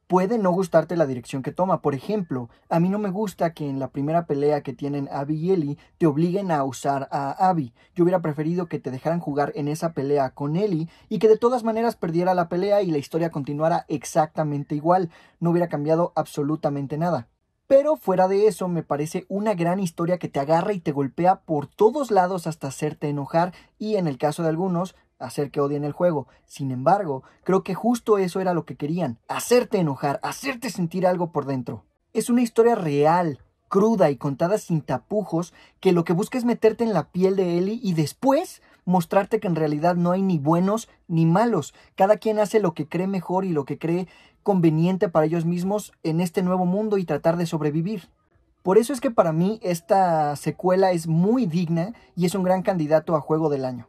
puede no gustarte la dirección que toma. Por ejemplo, a mí no me gusta que en la primera pelea que tienen Abby y Ellie te obliguen a usar a Abby. Yo hubiera preferido que te dejaran jugar en esa pelea con Ellie y que de todas maneras perdiera la pelea y la historia continuara exactamente igual. No hubiera cambiado absolutamente nada. Pero fuera de eso, me parece una gran historia que te agarra y te golpea por todos lados hasta hacerte enojar y en el caso de algunos, hacer que odien el juego. Sin embargo, creo que justo eso era lo que querían, hacerte enojar, hacerte sentir algo por dentro. Es una historia real, cruda y contada sin tapujos, que lo que busca es meterte en la piel de Ellie y después mostrarte que en realidad no hay ni buenos ni malos. Cada quien hace lo que cree mejor y lo que cree conveniente para ellos mismos en este nuevo mundo y tratar de sobrevivir. Por eso es que para mí esta secuela es muy digna y es un gran candidato a juego del año.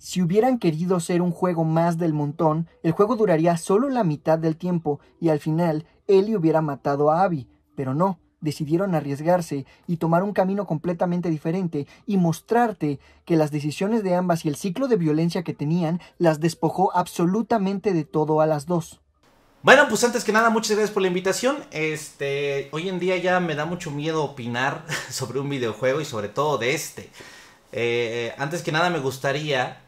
Si hubieran querido ser un juego más del montón, el juego duraría solo la mitad del tiempo y al final Ellie hubiera matado a Abby, pero no, decidieron arriesgarse y tomar un camino completamente diferente y mostrarte que las decisiones de ambas y el ciclo de violencia que tenían las despojó absolutamente de todo a las dos. Bueno, pues antes que nada, muchas gracias por la invitación. Este, hoy en día ya me da mucho miedo opinar <laughs> sobre un videojuego y sobre todo de este. Eh, antes que nada me gustaría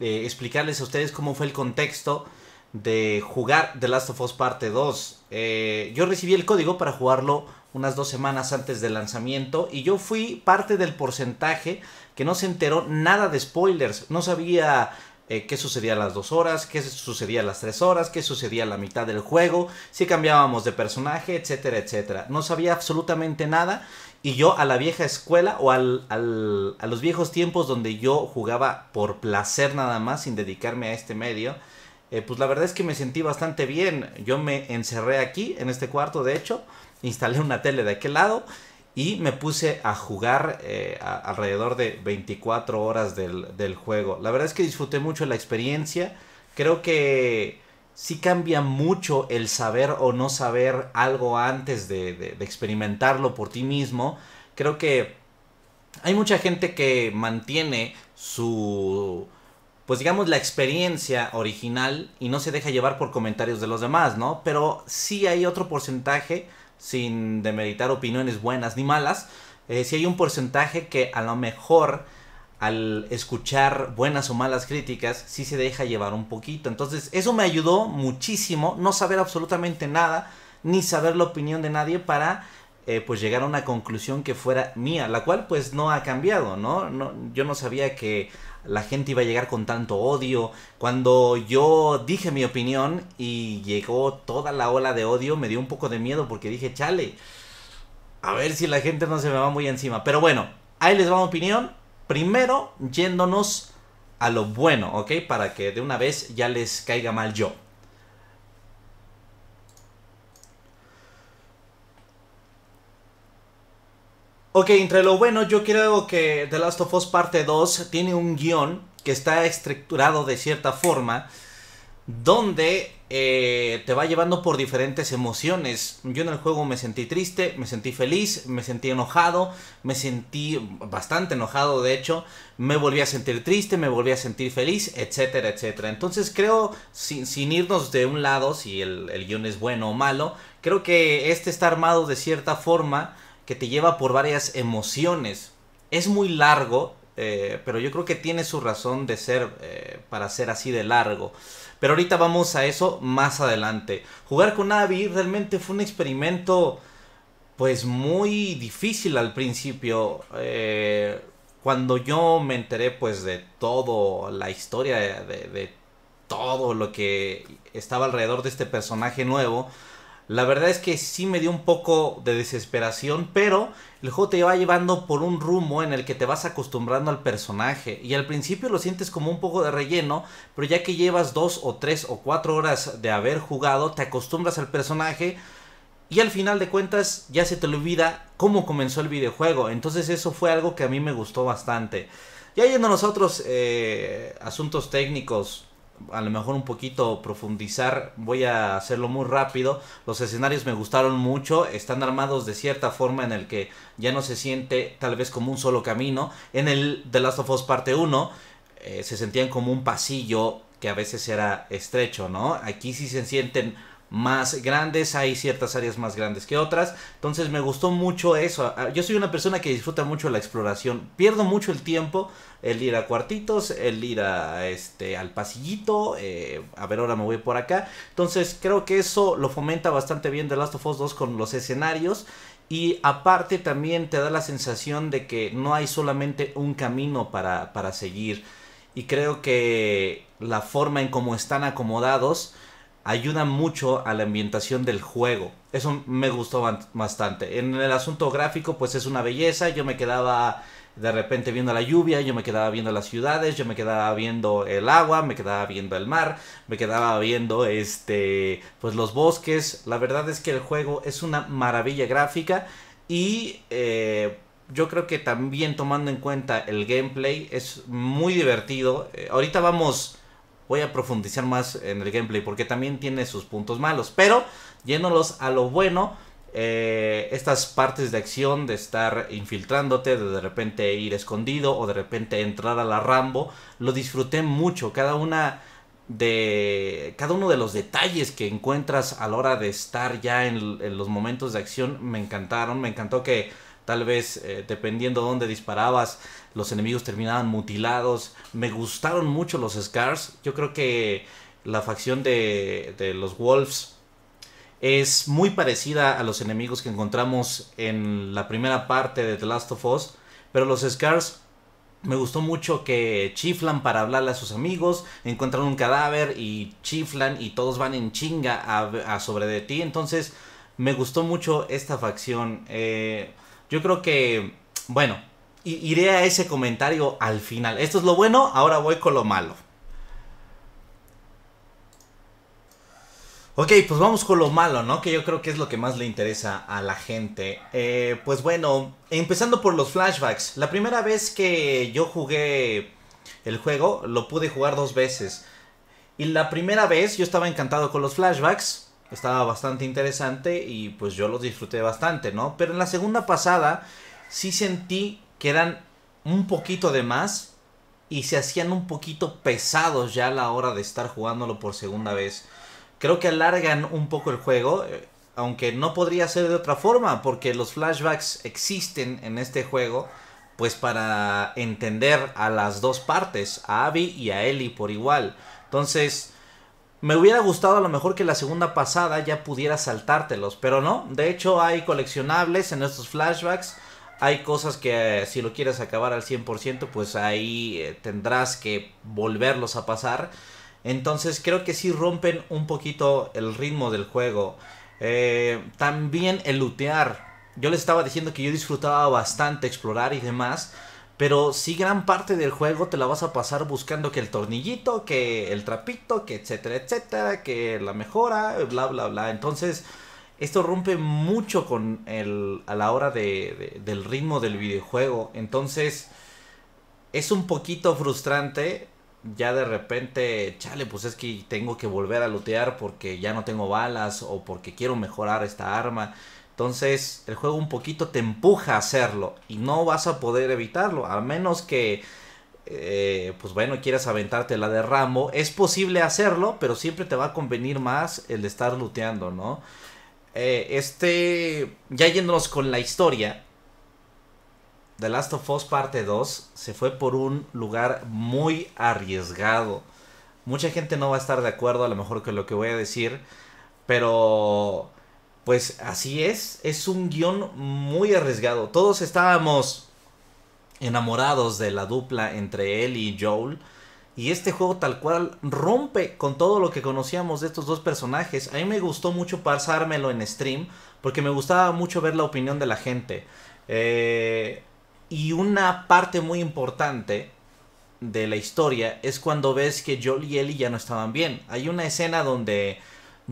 eh, explicarles a ustedes cómo fue el contexto de jugar The Last of Us Parte eh, 2. yo recibí el código para jugarlo unas dos semanas antes del lanzamiento y yo fui parte del porcentaje que no se enteró nada de spoilers. No sabía eh, qué sucedía a las dos horas, qué sucedía a las tres horas, qué sucedía a la mitad del juego, si cambiábamos de personaje, etcétera, etcétera. No sabía absolutamente nada y yo a la vieja escuela o al, a los viejos tiempos donde yo jugaba por placer nada más sin dedicarme a este medio, eh, pues la verdad es que me sentí bastante bien. Yo me encerré aquí, en este cuarto de hecho, instalé una tele de aquel lado y me puse a jugar eh, alrededor de 24 horas del, del, juego. La verdad es que disfruté mucho la experiencia. Creo que sí cambia mucho el saber o no saber algo antes de, experimentarlo por ti mismo. Creo que hay mucha gente que mantiene su, pues digamos, la experiencia original y no se deja llevar por comentarios de los demás, ¿no? Pero sí hay otro porcentaje, sin demeritar opiniones buenas ni malas, si eh, sí hay un porcentaje que a lo mejor al escuchar buenas o malas críticas, sí se deja llevar un poquito. Entonces, eso me ayudó muchísimo, no saber absolutamente nada, ni saber la opinión de nadie para eh, pues llegar a una conclusión que fuera mía, la cual pues no ha cambiado, ¿no? ¿no? Yo no sabía que la gente iba a llegar con tanto odio. Cuando yo dije mi opinión y llegó toda la ola de odio, me dio un poco de miedo porque dije, chale, a ver si la gente no se me va muy encima. Pero bueno, ahí les va mi opinión Primero, yéndonos a lo bueno, ¿ok? Para que de una vez ya les caiga mal yo. Ok, entre lo bueno, yo creo que The Last of Us Parte 2 tiene un guión que está estructurado de cierta forma, donde eh, te va llevando por diferentes emociones. Yo en el juego me sentí triste, me sentí feliz, me sentí enojado, me sentí bastante enojado de hecho, me volví a sentir triste, me volví a sentir feliz, etcétera, etcétera. Entonces creo, sin, irnos de un lado, si el, guión es bueno o malo, creo que este está armado de cierta forma que te lleva por varias emociones. Es muy largo, eh, pero yo creo que tiene su razón de ser eh, para ser así de largo. Pero ahorita vamos a eso más adelante. Jugar con Abby realmente fue un experimento pues muy difícil al principio. Eh, cuando yo me enteré pues de todo, la historia de todo lo que estaba alrededor de este personaje nuevo, la verdad es que sí me dio un poco de desesperación, pero el juego te va llevando por un rumbo en el que te vas acostumbrando al personaje. Y al principio lo sientes como un poco de relleno, pero ya que llevas dos o tres o cuatro horas de haber jugado, te acostumbras al personaje. Y al final de cuentas ya se te olvida cómo comenzó el videojuego. Entonces eso fue algo que a mí me gustó bastante. Ya yendo a los otros eh, asuntos técnicos a lo mejor un poquito profundizar, voy a hacerlo muy rápido. Los escenarios me gustaron mucho, están armados de cierta forma en el que ya no se siente tal vez como un solo camino. En el The Last of Us parte 1 eh, se sentían como un pasillo que a veces era estrecho, ¿no? Aquí sí se sienten más grandes, hay ciertas áreas más grandes que otras. Entonces me gustó mucho eso. Ah, yo soy una persona que disfruta mucho la exploración. Pierdo mucho el tiempo el ir a cuartitos, el ir a este al pasillito, eh, a ver ahora me voy por acá. Entonces creo que eso lo fomenta bastante bien The Last of Us 2 con los escenarios. Y aparte también te da la sensación de que no hay solamente un camino para, para seguir. Y creo que la forma en cómo están acomodados ayuda mucho a la ambientación del juego. Eso me gustó bastante. En el asunto gráfico, pues es una belleza. Yo me quedaba de repente viendo la lluvia, yo me quedaba viendo las ciudades, yo me quedaba viendo el agua, me quedaba viendo el mar, me quedaba viendo este pues los bosques. La verdad es que el juego es una maravilla gráfica y eh, yo creo que también tomando en cuenta el gameplay es muy divertido. Eh, ahorita vamos voy a profundizar más en el gameplay porque también tiene sus puntos malos. Pero yéndolos a lo bueno, eh, estas partes de acción de estar infiltrándote, de de repente ir escondido o de repente entrar a la Rambo, lo disfruté mucho. Cada una de cada uno de los detalles que encuentras a la hora de estar ya en los momentos de acción me encantaron, me encantó que Tal vez eh, dependiendo de dónde disparabas, los enemigos terminaban mutilados. Me gustaron mucho los Scars. Yo creo que la facción de, los Wolves es muy parecida a los enemigos que encontramos en la primera parte de The Last of Us. Pero los Scars me gustó mucho que chiflan para hablarle a sus amigos, encuentran un cadáver y chiflan y todos van en chinga a, sobre de ti. Entonces me gustó mucho esta facción. Eh, yo creo que, bueno, iré a ese comentario al final. Esto es lo bueno, ahora voy con lo malo. Ok, pues vamos con lo malo, ¿no? Que yo creo que es lo que más le interesa a la gente. Eh, pues bueno, empezando por los flashbacks. La primera vez que yo jugué el juego, lo pude jugar dos veces. Y la primera vez yo estaba encantado con los flashbacks estaba bastante interesante y pues yo los disfruté bastante, ¿no? Pero en la segunda pasada sí sentí que eran un poquito de más y se hacían un poquito pesados ya a la hora de estar jugándolo por segunda vez. Creo que alargan un poco el juego, eh, aunque no podría ser de otra forma, porque los flashbacks existen en este juego, pues para entender a las dos partes, a Abby y a Ellie por igual. Entonces, me hubiera gustado a lo mejor que la segunda pasada ya pudiera saltártelos, pero no. De hecho hay coleccionables en estos flashbacks. Hay cosas que eh, si lo quieres acabar al 100%, pues ahí eh, tendrás que volverlos a pasar. Entonces creo que sí rompen un poquito el ritmo del juego. Eh, también el lootear. Yo les estaba diciendo que yo disfrutaba bastante explorar y demás. Pero si gran parte del juego te la vas a pasar buscando que el tornillito, que el trapito, que etcétera, etcétera, que la mejora, bla, bla, bla. Entonces, esto rompe mucho con el, a la hora del ritmo del videojuego. Entonces, es un poquito frustrante. Ya de repente, chale, pues es que tengo que volver a lootear porque ya no tengo balas o porque quiero mejorar esta arma. Entonces el juego un poquito te empuja a hacerlo y no vas a poder evitarlo, A menos que, eh, pues bueno, quieras aventarte la de ramo. Es posible hacerlo, pero siempre te va a convenir más el estar looteando, ¿no? Eh, este, ya yéndonos con la historia, The Last of Us parte 2 se fue por un lugar muy arriesgado. Mucha gente no va a estar de acuerdo a lo mejor con lo que voy a decir, pero pues así es, es un guión muy arriesgado. Todos estábamos enamorados de la dupla entre él y Joel. Y este juego tal cual rompe con todo lo que conocíamos de estos dos personajes. A mí me gustó mucho pasármelo en stream porque me gustaba mucho ver la opinión de la gente. Eh, y una parte muy importante de la historia es cuando ves que Joel y Ellie ya no estaban bien. Hay una escena donde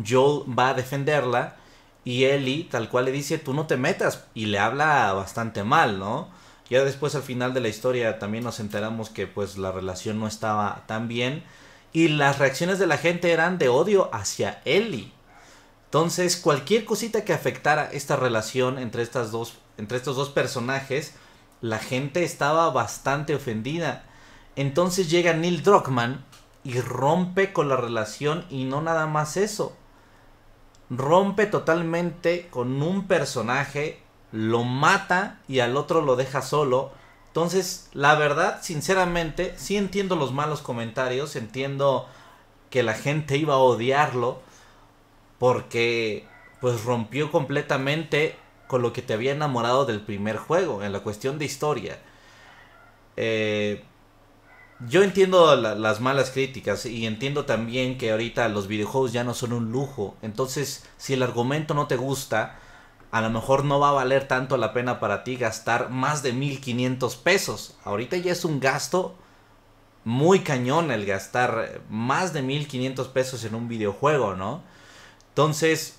Joel va a defenderla y Eli tal cual le dice, tú no te metas. Y le habla bastante mal, ¿no? Ya después al final de la historia también nos enteramos que pues la relación no estaba tan bien. Y las reacciones de la gente eran de odio hacia Ellie. Entonces cualquier cosita que afectara esta relación entre, estas dos, entre estos dos personajes, la gente estaba bastante ofendida. Entonces llega Neil Druckmann y rompe con la relación y no nada más eso rompe totalmente con un personaje, lo mata y al otro lo deja solo. Entonces, la verdad, sinceramente, sí entiendo los malos comentarios, entiendo que la gente iba a odiarlo porque pues rompió completamente con lo que te había enamorado del primer juego en la cuestión de historia. Eh, yo entiendo las malas críticas y entiendo también que ahorita los videojuegos ya no son un lujo. Entonces, si el argumento no te gusta, a lo mejor no va a valer tanto la pena para ti gastar más de 1500 pesos. Ahorita ya es un gasto muy cañón el gastar más de 1500 pesos en un videojuego, ¿no? Entonces,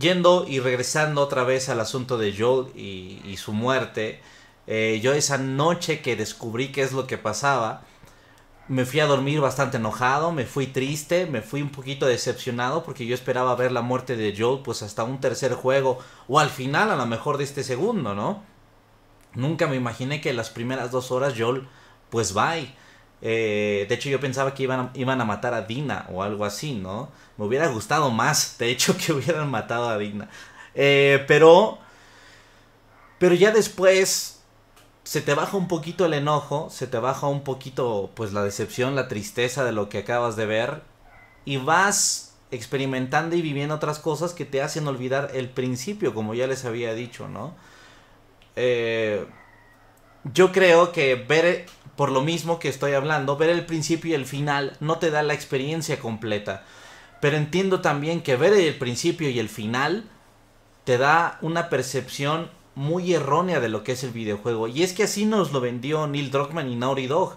yendo y regresando otra vez al asunto de Joel y, su muerte, eh, yo esa noche que descubrí qué es lo que pasaba, me fui a dormir bastante enojado, me fui triste, me fui un poquito decepcionado porque yo esperaba ver la muerte de Joel pues hasta un tercer juego o al final a lo mejor de este segundo, ¿no? Nunca me imaginé que las primeras dos horas Joel pues bye. Eh, de hecho, yo pensaba que iban a, iban a matar a Dina o algo así, ¿no? Me hubiera gustado más, de hecho, <laughs> que hubieran matado a Dina. Eh, pero. Pero ya después se te baja un poquito el enojo, se te baja un poquito pues la decepción, la tristeza de lo que acabas de ver y vas experimentando y viviendo otras cosas que te hacen olvidar el principio, como ya les había dicho, ¿no? Eh, yo creo que ver, por lo mismo que estoy hablando, ver el principio y el final no te da la experiencia completa. Pero entiendo también que ver el principio y el final te da una percepción muy errónea de lo que es el videojuego. Y es que así nos lo vendió Neil Druckmann y Naughty Dog.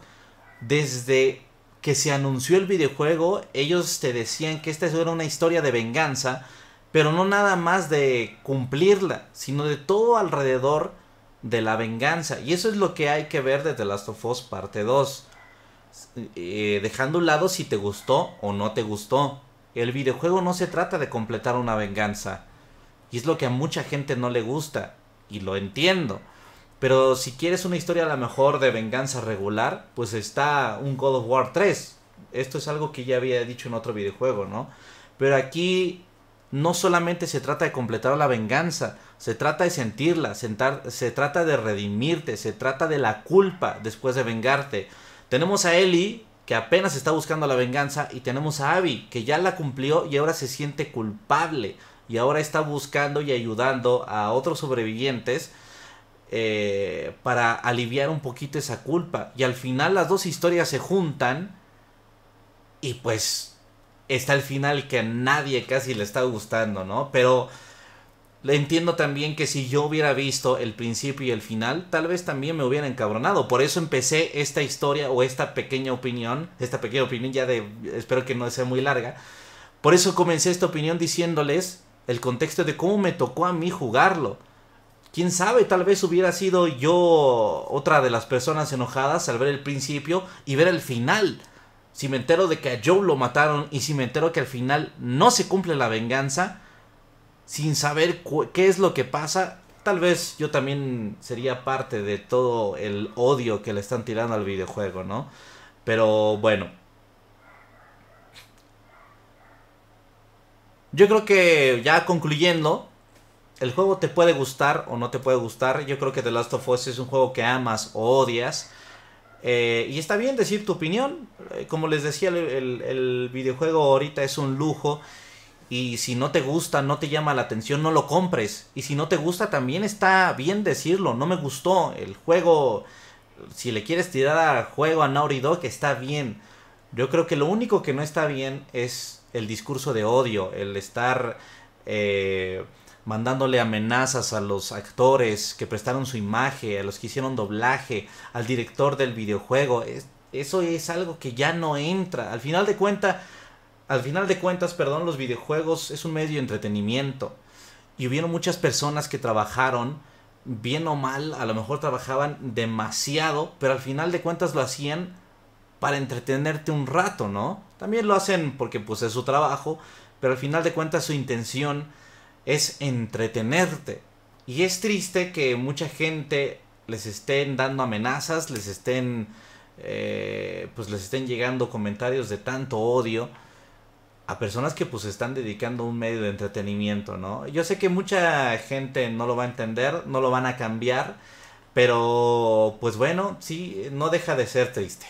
Desde que se anunció el videojuego, ellos te decían que esta era una historia de venganza, pero no nada más de cumplirla, sino de todo alrededor de la venganza. Y eso es lo que hay que ver desde Last of Us parte 2. Eh, dejando a un lado si te gustó o no te gustó. El videojuego no se trata de completar una venganza. Y es lo que a mucha gente no le gusta y lo entiendo. Pero si quieres una historia a lo mejor de venganza regular, pues está un God of War 3. Esto es algo que ya había dicho en otro videojuego, ¿no? Pero aquí no solamente se trata de completar la venganza, se trata de sentirla, sentar, se trata de redimirte, se trata de la culpa después de vengarte. Tenemos a Ellie, que apenas está buscando la venganza, y tenemos a Abby, que ya la cumplió y ahora se siente culpable y ahora está buscando y ayudando a otros sobrevivientes eh, para aliviar un poquito esa culpa. Y al final las dos historias se juntan y pues está el final que a nadie casi le está gustando, ¿no? Pero entiendo también que si yo hubiera visto el principio y el final, tal vez también me hubiera encabronado. Por eso empecé esta historia o esta pequeña opinión, esta pequeña opinión ya de, espero que no sea muy larga. Por eso comencé esta opinión diciéndoles el contexto de cómo me tocó a mí jugarlo. Quién sabe, tal vez hubiera sido yo otra de las personas enojadas al ver el principio y ver el final. Si me entero de que a Joe lo mataron y si me entero que al final no se cumple la venganza, sin saber qué es lo que pasa, tal vez yo también sería parte de todo el odio que le están tirando al videojuego, ¿no? Pero bueno, Yo creo que ya concluyendo, el juego te puede gustar o no te puede gustar. Yo creo que The Last of Us es un juego que amas o odias. Eh, y está bien decir tu opinión. Eh, como les decía, el, videojuego ahorita es un lujo. Y si no te gusta, no te llama la atención, no lo compres. Y si no te gusta, también está bien decirlo. No me gustó el juego. Si le quieres tirar a juego a Naughty que está bien. Yo creo que lo único que no está bien es el discurso de odio, el estar eh, mandándole amenazas a los actores que prestaron su imagen, a los que hicieron doblaje, al director del videojuego. eso es algo que ya no entra. Al final de cuenta, al final de cuentas, perdón, los videojuegos es un medio de entretenimiento. Y hubieron muchas personas que trabajaron bien o mal, a lo mejor trabajaban demasiado, pero al final de cuentas lo hacían para entretenerte un rato, ¿no? También lo hacen porque pues es su trabajo, pero al final de cuentas su intención es entretenerte. Y es triste que mucha gente les estén dando amenazas, les estén eh, pues les estén llegando comentarios de tanto odio a personas que pues están dedicando un medio de entretenimiento, ¿no? Yo sé que mucha gente no lo va a entender, no lo van a cambiar, pero pues bueno, sí, no deja de ser triste.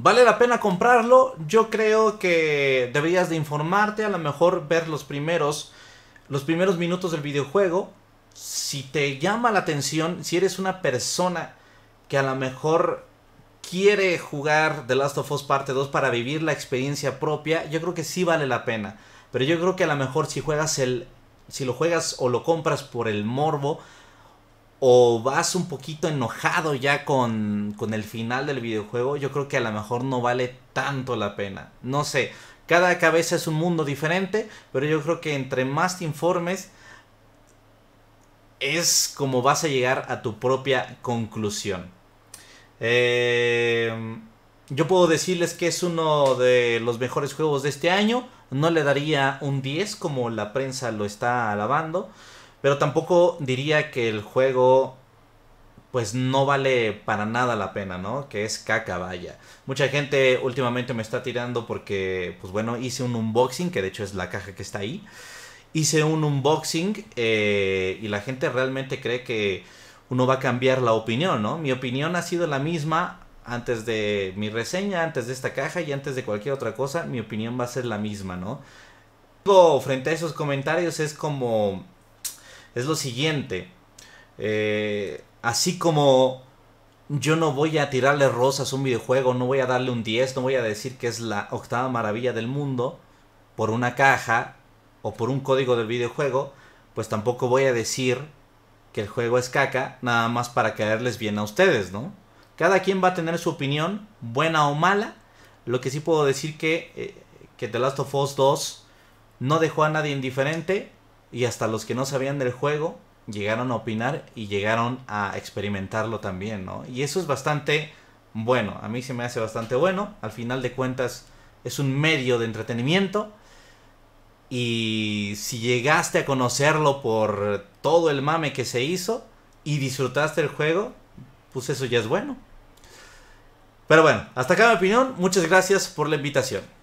¿Vale la pena comprarlo? Yo creo que deberías de informarte, a lo mejor ver los primeros, los primeros minutos del videojuego. Si te llama la atención, si eres una persona que a lo mejor quiere jugar The Last of Us Parte 2 para vivir la experiencia propia, yo creo que sí vale la pena. Pero yo creo que a lo mejor si juegas el. si lo juegas o lo compras por el morbo, o vas un poquito enojado ya con, el final del videojuego, yo creo que a lo mejor no vale tanto la pena. No sé, cada cabeza es un mundo diferente, pero yo creo que entre más te informes, es como vas a llegar a tu propia conclusión. Eh, yo puedo decirles que es uno de los mejores juegos de este año. No le daría un 10 como la prensa lo está alabando. Pero tampoco diría que el juego pues no vale para nada la pena, ¿no? Que es caca, vaya. Mucha gente últimamente me está tirando porque, pues bueno, hice un unboxing, que de hecho es la caja que está ahí. Hice un unboxing eh, y la gente realmente cree que uno va a cambiar la opinión, ¿no? Mi opinión ha sido la misma antes de mi reseña, antes de esta caja y antes de cualquier otra cosa, mi opinión va a ser la misma, ¿no? Frente a esos comentarios es como es lo siguiente. Eh, así como yo no voy a tirarle rosas a un videojuego, no voy a darle un 10, no voy a decir que es la octava maravilla del mundo por una caja o por un código del videojuego, pues tampoco voy a decir que el juego es caca nada más para caerles bien a ustedes, ¿no? Cada quien va a tener su opinión, buena o mala. Lo que sí puedo decir que, eh, que The Last of Us 2 no dejó a nadie indiferente y hasta los que no sabían del juego llegaron a opinar y llegaron a experimentarlo también, ¿no? Y eso es bastante bueno, a mí se me hace bastante bueno, al final de cuentas es un medio de entretenimiento y si llegaste a conocerlo por todo el mame que se hizo y disfrutaste el juego, pues eso ya es bueno. Pero bueno, hasta acá mi opinión, muchas gracias por la invitación.